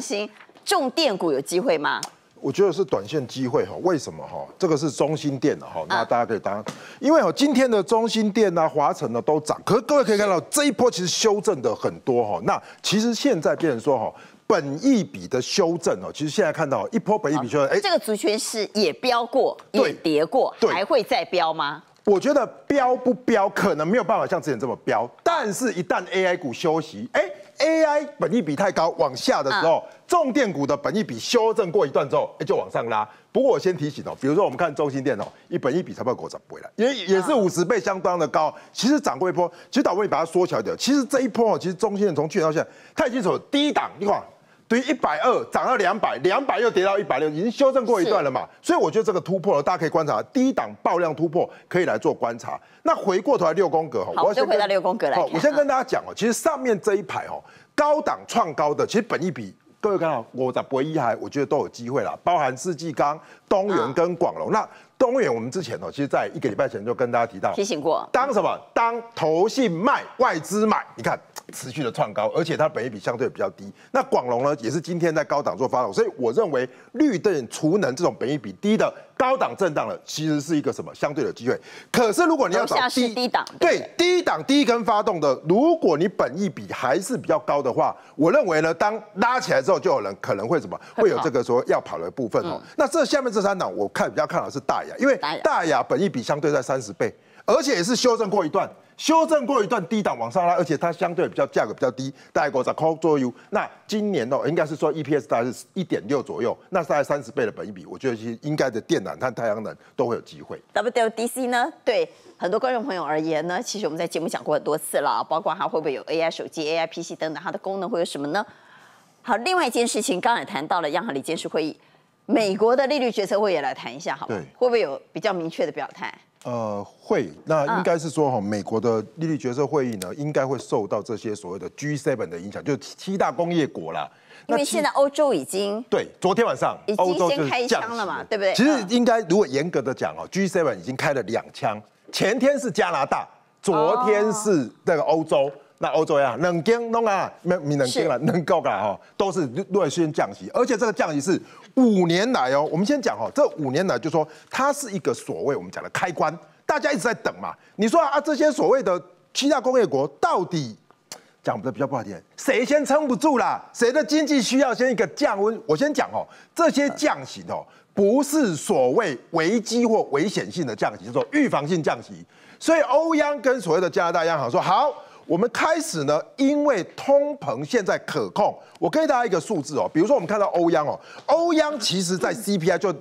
心，重电股有机会吗？我觉得是短线机会哈。为什么哈？这个是中心店的哈，那大家可以当，因为哈今天的中心店呐、华晨呢都涨，可是各位可以看到这一波其实修正的很多哈。那其实现在变成说哈，本一笔的修正哦，其实现在看到一波本一笔修正，哎，这个族群是也飙过，也跌过，还会再飙吗？我觉得飙不飙，可能没有办法像之前这么飙，但是一旦 AI 股休息，哎，AI 本益比太高，往下的时候，重电股的本益比修正过一段之后，哎，就往上拉。不过我先提醒哦，比如说我们看中心电哦，一本益比差不多我怎么不了？也也是五十倍相当的高，其实涨过一波，其实倒播你把它缩小一点，其实这一波哦，其实中心电从去年到现在，它已经走低档，你看。对，一百二涨到两百，两百又跌到一百六，已经修正过一段了嘛，所以我觉得这个突破了，大家可以观察低档爆量突破，可以来做观察。那回过头来六宫格，好，先回到六宫格来我先跟大家讲哦，其实上面这一排哦，高档创高的，其实本一比各位看好我在唯一还，我觉得都有机会了，包含四季钢、东原跟广隆。那东原我们之前哦，其实在一个礼拜前就跟大家提到提醒过，当什么？当投信卖，外资买，你看。持续的创高，而且它本益比相对比较低。那广隆呢，也是今天在高档做发动，所以我认为绿盾、储能这种本益比低的高档震荡了，其实是一个什么相对的机会。可是如果你要找低低档，对低档低跟发动的，如果你本益比还是比较高的话，我认为呢，当拉起来之后，就有人可能会什么会有这个说要跑的部分哦。那这下面这三档，我看比较看好是大雅，因为大雅本益比相对在三十倍，而且也是修正过一段。修正过一段低档往上拉，而且它相对比较价格比较低，大家 o 以在左右。那今年哦，应该是说 EPS 大概是一点六左右，那是大概三十倍的本益比，我觉得其实应该的电缆和太阳能都会有机会。WDC 呢？对很多观众朋友而言呢，其实我们在节目讲过很多次了，包括它会不会有 AI 手机、AI PC 等等，它的功能会有什么呢？好，另外一件事情，刚才谈到了央行的监事会议，美国的利率决策会也来谈一下，好，对，会不会有比较明确的表态？呃，会，那应该是说哈，美国的利率决策会议呢，应该会受到这些所谓的 G seven 的影响，就七大工业国啦。因为现在欧洲已经对昨天晚上欧洲先开枪了嘛，对不对？其实应该如果严格的讲哦，G seven 已经开了两枪，前天是加拿大，昨天是那个欧洲。那欧洲呀，冷静弄啊，没你冷静了，能够啦哈，都是率先降息，而且这个降息是五年来哦，我们先讲哦，这五年来就说它是一个所谓我们讲的开关，大家一直在等嘛。你说啊，这些所谓的七大工业国到底，讲的比较不好听，谁先撑不住啦？谁的经济需要先一个降温？我先讲哦，这些降息哦，不是所谓危机或危险性的降息，叫做预防性降息。所以欧央跟所谓的加拿大央行说好。我们开始呢，因为通膨现在可控，我给大家一个数字哦，比如说我们看到欧央哦，欧央其实在 CPI 就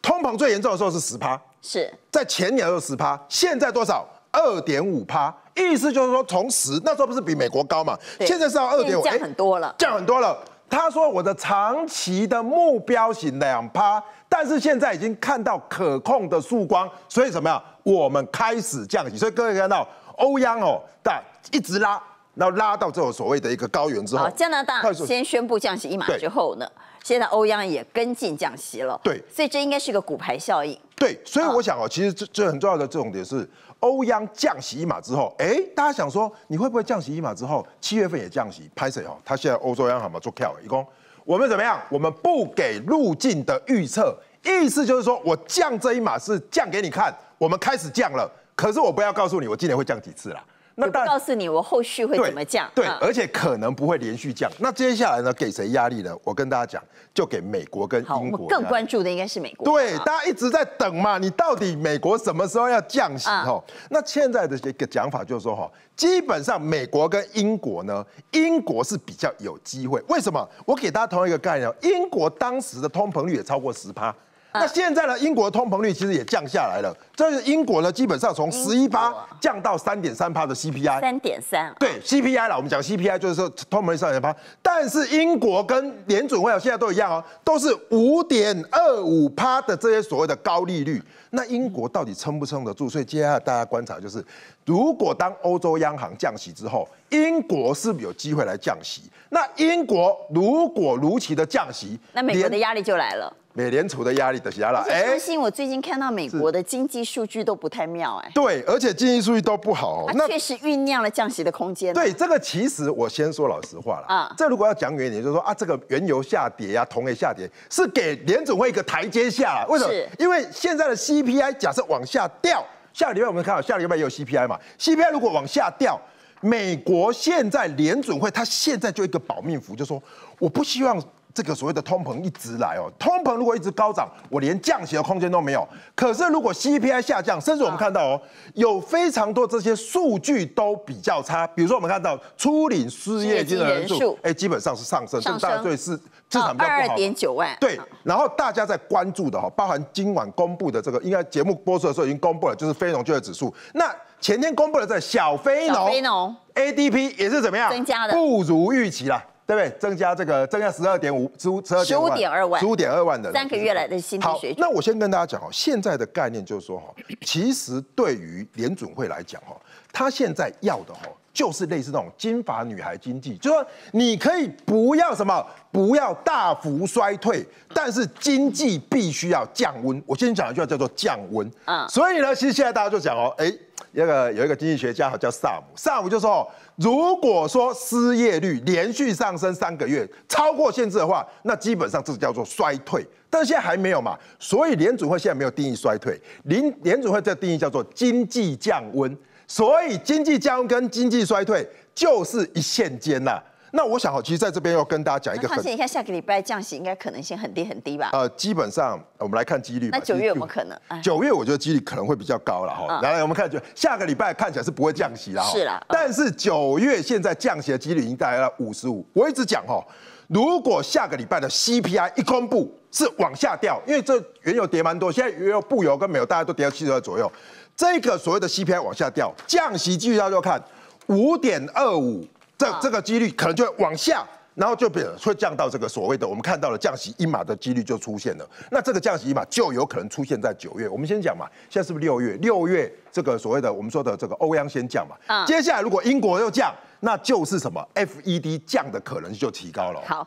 通膨最严重的时候是十趴，是在前年候十趴，现在多少？二点五趴，意思就是说从十那时候不是比美国高嘛，现在是要二点五，降很多了，降很多了。他说我的长期的目标型两趴，但是现在已经看到可控的曙光，所以怎么样？我们开始降息，所以各位看到欧央哦，但。一直拉，然后拉到这种所谓的一个高原之后，加拿大先宣布降息一码之后呢，现在欧央也跟进降息了。对，所以这应该是个股牌效应。对，所以我想哦，其实这这很重要的重点是，欧央降息一码之后，哎，大家想说你会不会降息一码之后，七月份也降息？拍谁哦？他现在欧洲央行嘛做票，一共我们怎么样？我们不给路径的预测，意思就是说我降这一码是降给你看，我们开始降了，可是我不要告诉你我今年会降几次啦。我告诉你，我后续会怎么降？对，而且可能不会连续降。那接下来呢？给谁压力呢？我跟大家讲，就给美国跟英国。我更关注的应该是美国。对，大家一直在等嘛，你到底美国什么时候要降息？哈，那现在的一个讲法就是说，哈，基本上美国跟英国呢，英国是比较有机会。为什么？我给大家同一个概念，英国当时的通膨率也超过十趴。那现在呢？英国通膨率其实也降下来了。这是英国呢，基本上从十一八降到三点三帕的 CPI。三点三。对 CPI 啦，我们讲 CPI 就是说通膨率三点八。但是英国跟联准会啊，现在都一样哦，都是五点二五帕的这些所谓的高利率。那英国到底撑不撑得住？所以接下来大家观察就是，如果当欧洲央行降息之后，英国是有机会来降息。那英国如果如期的降息，那美国的压力就来了。美联储的压力的下来。哎，最我最近看到美国的经济数据都不太妙，哎。对，而且经济数据都不好。那确实酝酿了降息的空间。对，这个其实我先说老实话了啊。这如果要讲远一点，就是说啊，这个原油下跌呀，铜也下跌，是给联总会一个台阶下。为什么？因为现在的 CPI 假设往下掉，下礼拜我们看到下礼拜也有 CPI 嘛。CPI 如果往下掉，美国现在联准会它现在就一个保命符，就说我不希望。这个所谓的通膨一直来哦，通膨如果一直高涨，我连降息的空间都没有。可是如果 C P I 下降，甚至我们看到哦，有非常多这些数据都比较差。比如说我们看到初领失业金的人数，哎，基本上是上升，上升对，是市场比较不好。二点九万对。然后大家在关注的哈，包含今晚公布的这个，应该节目播出的时候已经公布了，就是非农就业指数。那前天公布的这小非农，A D P 也是怎么样？增加的不如预期了。对不对？增加这个增加十二点五，十五十五点二万，十五点二万的三个月来的新的好，那我先跟大家讲哦，现在的概念就是说哈，其实对于联准会来讲哈，他现在要的哈就是类似那种金发女孩经济，就说你可以不要什么，不要大幅衰退，但是经济必须要降温。我先讲一句话叫做降温。嗯，所以呢，其实现在大家就讲哦，哎。那个有一个经济学家叫萨姆，萨姆就说：如果说失业率连续上升三个月超过限制的话，那基本上这叫做衰退。但是现在还没有嘛，所以联储会现在没有定义衰退，联联储会在定义叫做经济降温。所以经济降温跟经济衰退就是一线间呐。那我想，好，其实在这边要跟大家讲一个，况且你看下个礼拜降息应该可能性很低很低吧？呃，基本上我们来看几率。那九月没有可能？九月我觉得几率可能会比较高了哈。来，我们看，就下个礼拜看起来是不会降息了哈。是了，但是九月现在降息的几率已经大概了五十五。我一直讲哈，如果下个礼拜的 CPI 一公布是往下掉，因为这原油跌蛮多，现在原油、布油跟美油大家都跌到七十左右，这个所谓的 CPI 往下掉，降息续率就要看五点二五。这这个几率可能就会往下，然后就变会降到这个所谓的我们看到的降息一码的几率就出现了。那这个降息一码就有可能出现在九月。我们先讲嘛，现在是不是六月？六月这个所谓的我们说的这个欧央先降嘛。啊。接下来如果英国又降，那就是什么？F E D 降的可能就提高了。好，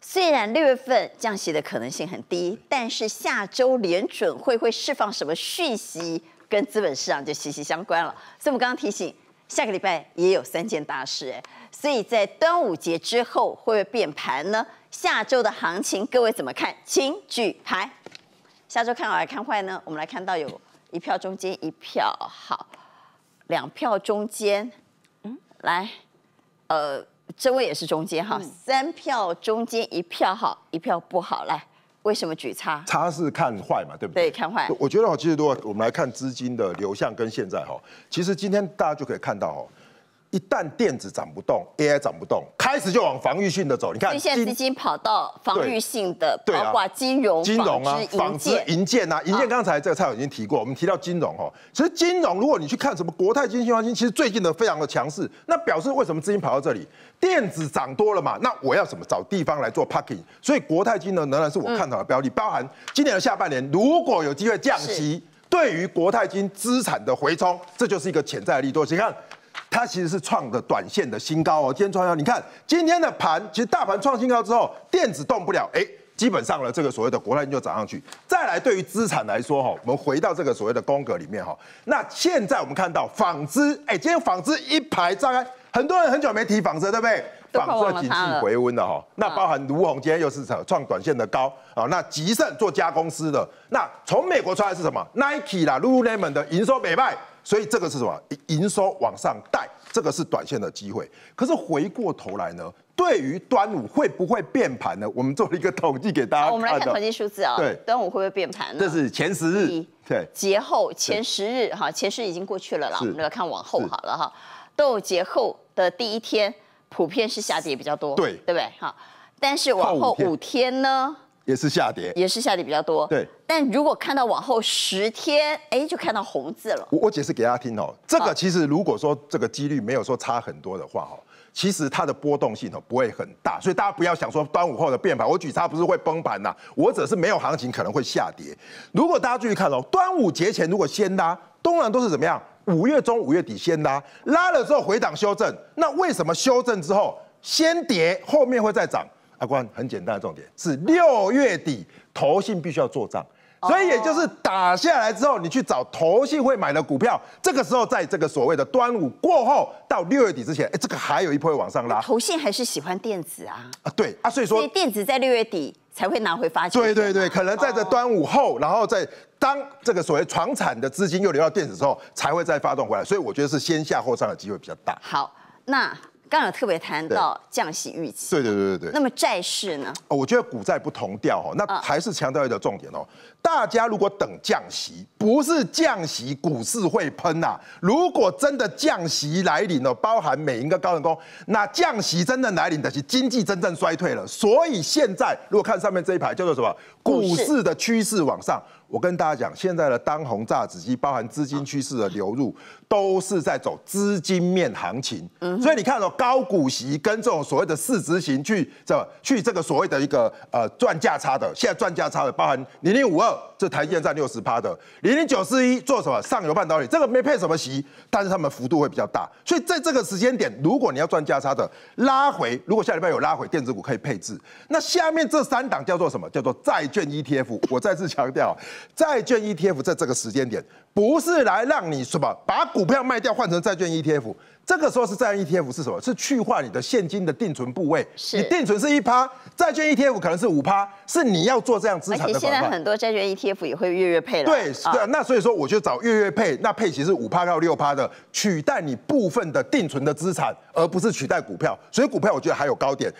虽然六月份降息的可能性很低，但是下周联准会会释放什么讯息，跟资本市场就息息相关了。所以我们刚刚提醒。下个礼拜也有三件大事所以在端午节之后会不会变盘呢？下周的行情各位怎么看？请举牌。下周看好还是看坏呢？我们来看到有一票中间，一票好，两票中间，嗯，来，呃，这位也是中间哈，三票中间，一票好，一票不好，来。为什么举差？差是看坏嘛，对不对？对，看坏。我觉得哦，其实多，我们来看资金的流向跟现在哈，其实今天大家就可以看到哈。一旦电子涨不动，AI 涨不动，开始就往防御性的走。你看，现在资金跑到防御性的，包括金融、金融啊、织、银建啊、银建。刚才这个蔡总已经提过，我们提到金融哦，其实金融如果你去看什么国泰金、新华金，其实最近的非常的强势。那表示为什么资金跑到这里？电子涨多了嘛？那我要什么？找地方来做 p a r k i n g 所以国泰金呢仍然是我看好的标的，包含今年的下半年如果有机会降息，对于国泰金资产的回冲，这就是一个潜在的利多。你看。它其实是创的短线的新高哦，今天创高。你看今天的盘，其实大盘创新高之后，电子动不了，哎，基本上了这个所谓的国泰就涨上去。再来，对于资产来说哈，我们回到这个所谓的宫格里面哈，那现在我们看到纺织，哎，今天纺织一排，张开，很多人很久没提纺织，对不对？纺织景气回温了哈，那包含卢红今天又是创创短线的高啊，那吉盛做加工的，那从美国出来是什么？Nike 啦，Lululemon 的营收美卖。所以这个是什么？营收往上带，这个是短线的机会。可是回过头来呢，对于端午会不会变盘呢？我们做了一个统计给大家。我们来看统计数字啊。对，端午会不会变盘？这是前十日，对，节后前十日哈，前十日已经过去了啦。我们来看往后好了哈。午节后的第一天，普遍是下跌比较多，对，对不对哈？但是往后五天呢？也是下跌，也是下跌比较多。对，但如果看到往后十天，哎，就看到红字了。我我解释给大家听哦，这个其实如果说这个几率没有说差很多的话哦，其实它的波动性哦不会很大，所以大家不要想说端午后的变盘，我举它不是会崩盘呐，我只是没有行情可能会下跌。如果大家注意看哦，端午节前如果先拉，通常都是怎么样？五月中、五月底先拉，拉了之后回档修正，那为什么修正之后先跌，后面会再涨？阿关，很简单的重点是六月底投信必须要做账，所以也就是打下来之后，你去找投信会买的股票，这个时候在这个所谓的端午过后到六月底之前，哎，这个还有一波会往上拉。投信还是喜欢电子啊？啊，对啊，所以说电子在六月底才会拿回发。对对对，可能在这端午后，然后在。当这个所谓床产的资金又流到电子之后，才会再发动回来。所以我觉得是先下后上的机会比较大。好，那。刚有特别谈到降息预期，对对对对对。那么债市呢？哦，我觉得股债不同调哈，那还是强调一个重点哦。大家如果等降息，不是降息股市会喷呐。如果真的降息来临了，包含每一个高人工，那降息真的来临的是经济真正衰退了。所以现在如果看上面这一排叫做什么？股市的趋势往上。我跟大家讲，现在的当红炸子鸡，包含资金趋势的流入，都是在走资金面行情。所以你看到高股息跟这种所谓的市值型去这去这个所谓的一个呃赚价差的，现在赚价差的包含零零五二。这台积电占六十趴的，零零九四一做什么上游半导体？这个没配什么席，但是他们幅度会比较大。所以在这个时间点，如果你要赚价差的拉回，如果下礼拜有拉回电子股可以配置。那下面这三档叫做什么？叫做债券 ETF。我再次强调，债券 ETF 在这个时间点不是来让你什么把股票卖掉换成债券 ETF。这个时候是债券 ETF 是什么？是去化你的现金的定存部位。是，你定存是一趴，债券 ETF 可能是五趴，是你要做这样资产的。现在很多债券 ETF 也会月月配了。对，对啊。那所以说，我就找月月配，那配其实五趴到六趴的，取代你部分的定存的资产，而不是取代股票。所以股票我觉得还有高点。